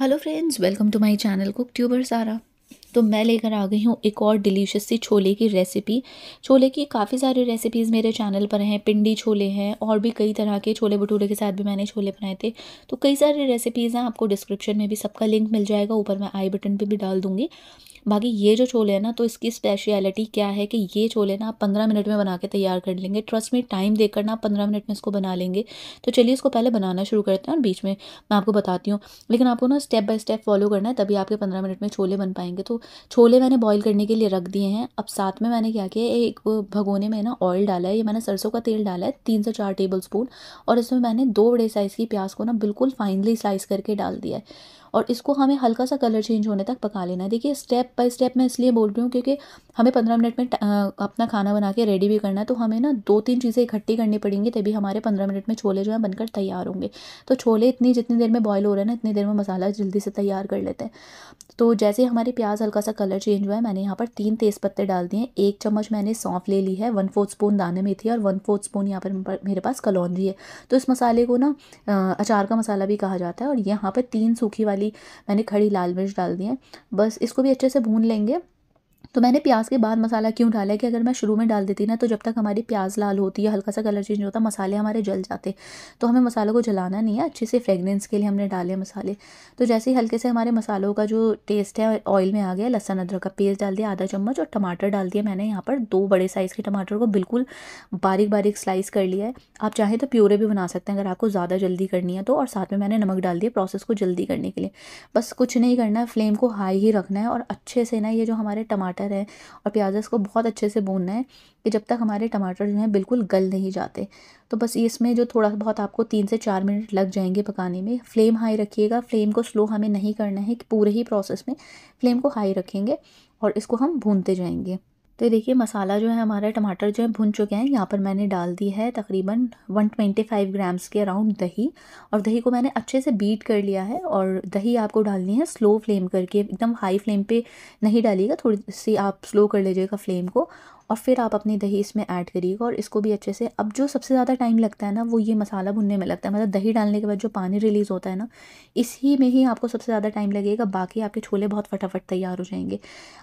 hello friends welcome to my channel cook tuber सारा तो मैं लेकर आ गई हूँ एक और डिलीशियस सी छोले की रेसिपी छोले की काफ़ी सारी रेसिपीज़ मेरे चैनल पर हैं पिंडी छोले हैं और भी कई तरह के छोले भटूरे के साथ भी मैंने छोले बनाए थे तो कई सारी रेसिपीज़ हैं आपको डिस्क्रिप्शन में भी सबका लिंक मिल जाएगा ऊपर मैं आई बटन पर भी डाल दूँगी बाकी ये जो छोले हैं ना तो इसकी स्पेशलिटी क्या है कि ये छोले ना आप पंद्रह मिनट में बना के तैयार कर लेंगे ट्रस्ट में टाइम देकर ना आप पंद्रह मिनट में इसको बना लेंगे तो चलिए इसको पहले बनाना शुरू करते हैं और बीच में मैं आपको बताती हूँ लेकिन आपको ना स्टेप बाय स्टेप फॉलो करना है तभी आपके पंद्रह मिनट में छोले बन पाएंगे तो छोले मैंने बॉयल करने के लिए रख दिए हैं अब साथ में मैंने क्या किया एक भगोने में ना ऑयल डाला है ये मैंने सरसों का तेल डाला है तीन से चार टेबल स्पून और इसमें मैंने दो बड़े साइज़ की प्याज को ना बिल्कुल फाइनली स्लाइस करके डाल दिया है और इसको हमें हल्का सा कलर चेंज होने तक पका लेना है देखिए स्टेप बाय स्टेप मैं इसलिए बोल रही हूँ क्योंकि हमें पंद्रह मिनट में अपना खाना बना के रेडी भी करना है तो हमें ना दो तीन चीज़ें इकट्ठी करनी पड़ेंगी तभी हमारे पंद्रह मिनट में छोले जो हैं बनकर तैयार होंगे तो छोले इतनी जितनी देर में बॉयल हो रहे हैं ना इतनी देर में मसाला जल्दी से तैयार कर लेते हैं तो जैसे हमारे प्याज हल्का सा कलर चेंज हुआ है मैंने यहाँ पर तीन पत्ते डाल दिए एक चम्मच मैंने सौंफ ले ली है वन फोर्थ स्पून दाने मेथी और वन फोर्थ स्पून यहाँ पर मेरे पास कलौंजी है तो इस मसाले को ना अचार का मसाला भी कहा जाता है और यहाँ पर तीन सूखी वाली वाली मैंने खड़ी लाल मिर्च डाल दी है बस इसको भी अच्छे से भून लेंगे तो मैंने प्याज के बाद मसाला क्यों डाला है कि अगर मैं शुरू में डाल देती ना तो जब तक हमारी प्याज लाल होती है हल्का सा कलर चेंज होता मसाले हमारे जल जाते तो हमें मसालों को जलाना नहीं है अच्छे से फ्रेगनेंस के लिए हमने डाले मसाले तो जैसे ही हल्के से हमारे मसालों का जो टेस्ट है ऑयल में आ गया लहसन अदरक का पेस्ट डाल दिया आधा चम्मच और टमाटर डाल दिया मैंने यहाँ पर दो बड़े साइज़ के टमाटर को बिल्कुल बारीक बारीक स्लाइस कर लिया है आप चाहें तो प्योरे भी बना सकते हैं अगर आपको ज़्यादा जल्दी करनी है तो और साथ में मैंने नमक डाल दिया प्रोसेस को जल्दी करने के लिए बस कुछ नहीं करना है फ्लेम को हाई ही रखना है और अच्छे से ना ये जो हमारे टमाटर टमाटर है और प्याज को बहुत अच्छे से भूनना है कि जब तक हमारे टमाटर जो हैं बिल्कुल गल नहीं जाते तो बस इसमें जो थोड़ा बहुत आपको तीन से चार मिनट लग जाएंगे पकाने में फ्लेम हाई रखिएगा फ्लेम को स्लो हमें नहीं करना है कि पूरे ही प्रोसेस में फ्लेम को हाई रखेंगे और इसको हम भूनते जाएंगे तो देखिए मसाला जो है हमारा टमाटर जो है भुन चुके हैं यहाँ पर मैंने डाल दी है तकरीबन 125 ग्राम्स के अराउंड दही और दही को मैंने अच्छे से बीट कर लिया है और दही आपको डालनी है स्लो फ्लेम करके एकदम हाई फ्लेम पे नहीं डालिएगा थोड़ी सी आप स्लो कर लीजिएगा फ्लेम को और फिर आप अपनी दही इसमें ऐड करिएगा और इसको भी अच्छे से अब जो सबसे ज़्यादा टाइम लगता है ना वो ये मसाला भुनने में लगता है मतलब दही डालने के बाद जो पानी रिलीज़ होता है ना इसी में ही आपको सबसे ज़्यादा टाइम लगेगा बाकी आपके छोले बहुत फटाफट तैयार हो जाएंगे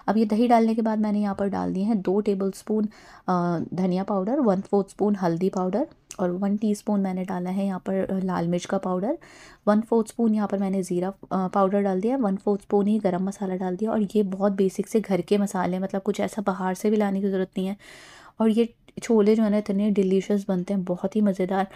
अब ये दही डालने के बाद मैंने यहाँ पर डाल दिए हैं दो टेबल स्पून धनिया पाउडर वन फोर्थ स्पून हल्दी पाउडर और वन टीस्पून मैंने डाला है यहाँ पर लाल मिर्च का पाउडर वन फोर्थ स्पून यहाँ पर मैंने ज़ीरा पाउडर डाल दिया वन फोर्थ स्पून ही गरम मसाला डाल दिया और ये बहुत बेसिक से घर के मसाले हैं मतलब कुछ ऐसा बाहर से भी लाने की ज़रूरत नहीं है और ये छोले जो है ना इतने डिलीशियस बनते हैं बहुत ही मज़ेदार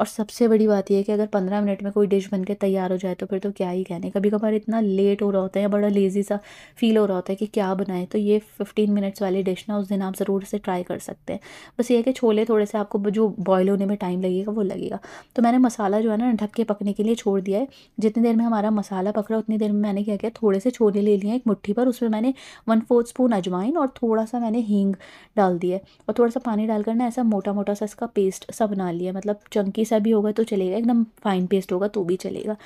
और सबसे बड़ी बात यह है कि अगर पंद्रह मिनट में कोई डिश बन के तैयार हो जाए तो फिर तो क्या ही कहने कभी कभार इतना लेट हो रहा होता है या बड़ा लेज़ी सा फील हो रहा होता है कि क्या बनाए तो ये फिफ्टीन मिनट्स वाली डिश ना उस दिन आप ज़रूर से ट्राई कर सकते हैं बस ये है कि छोले थोड़े से आपको जो बॉयल होने में टाइम लगेगा वो लगेगा तो मैंने मसाला जो है ना ढक के पकने के लिए छोड़ दिया है जितनी देर में हमारा मसाला पक रहा उतनी देर में मैंने क्या किया थोड़े से छोले ले लिए एक मुठ्ठी पर उसमें मैंने वन फोर्थ स्पून अजवाइन और थोड़ा सा मैंने हींग डाल दिया और थोड़ा सा पानी डालकर ना ऐसा मोटा मोटा सा इसका पेस्ट सा बना लिया मतलब चंकी बाटी सा भी होगा तो चलेगा एकदम फाइन पेस्ट होगा तो भी चलेगा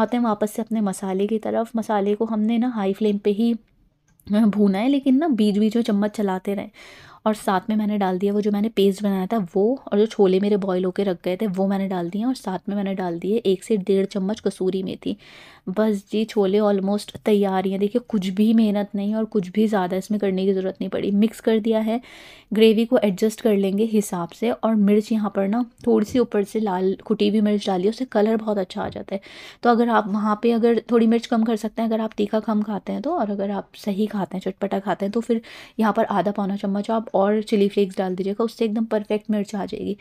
आते हैं वापस से अपने मसाले की तरफ मसाले को हमने ना हाई फ्लेम पे ही भूना है लेकिन ना बीच बीच में चम्मच चलाते रहें और साथ में मैंने डाल दिया वो जो मैंने पेस्ट बनाया था वो और जो छोले मेरे बॉयल होकर रख गए थे वो मैंने डाल दिए और साथ में मैंने डाल दिए एक से डेढ़ चम्मच कसूरी मेथी बस जी छोले ऑलमोस्ट तैयार हैं देखिए कुछ भी मेहनत नहीं और कुछ भी ज़्यादा इसमें करने की ज़रूरत नहीं पड़ी मिक्स कर दिया है ग्रेवी को एडजस्ट कर लेंगे हिसाब से और मिर्च यहाँ पर ना थोड़ी सी ऊपर से लाल कुटी हुई मिर्च डाली उससे कलर बहुत अच्छा आ जाता है तो अगर आप वहाँ पर अगर थोड़ी मिर्च कम कर सकते हैं अगर आप तीखा कम खाते हैं तो और अगर आप सही खाते हैं चटपटा खाते हैं तो फिर यहाँ पर आधा पौना चम्मच आप और चिली फ्लेक्स डाल दीजिएगा उससे एकदम परफेक्ट मिर्च आ जाएगी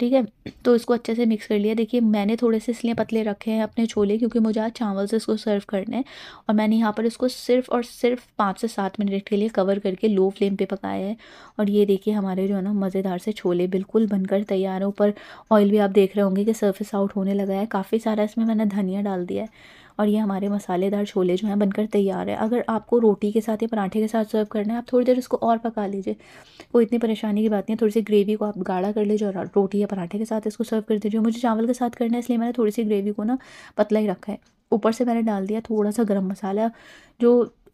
ठीक है तो इसको अच्छे से मिक्स कर लिया देखिए मैंने थोड़े से इसलिए पतले रखे हैं अपने छोले क्योंकि मुझे आज चावल से इसको सर्व करने हैं और मैंने यहाँ पर इसको सिर्फ और सिर्फ पाँच से सात मिनट के लिए कवर करके लो फ्लेम पे पकाया है और ये देखिए हमारे जो है ना मज़ेदार से छोले बिल्कुल बनकर तैयार हैं ऊपर ऑयल भी आप देख रहे होंगे कि सर्फिस आउट होने लगा है काफ़ी सारा इसमें मैंने धनिया डाल दिया है और ये हमारे मसालेदार छोले जो हैं बनकर तैयार है अगर आपको रोटी के साथ या पराठे के साथ सर्व करना है आप थोड़ी देर इसको और पका लीजिए कोई इतनी परेशानी की बात नहीं है थोड़ी सी ग्रेवी को आप गाढ़ा कर लीजिए और रोटी या पराठे के साथ इसको सर्व कर दीजिए मुझे चावल के साथ करना है इसलिए मैंने थोड़ी सी ग्रेवी को ना पतला ही रखा है ऊपर से मैंने डाल दिया थोड़ा सा गर्म मसाला जो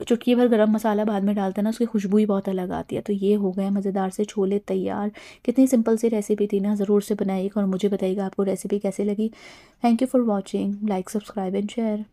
चुटकी भर गरम मसाला बाद में डालते हैं ना उसकी खुशबू ही बहुत अलग आती है तो ये हो गए मज़ेदार से छोले तैयार कितनी सिंपल सी रेसिपी थी ना ज़रूर से बनाइएगा और मुझे बताइएगा आपको रेसिपी कैसे लगी thank you for watching like subscribe and share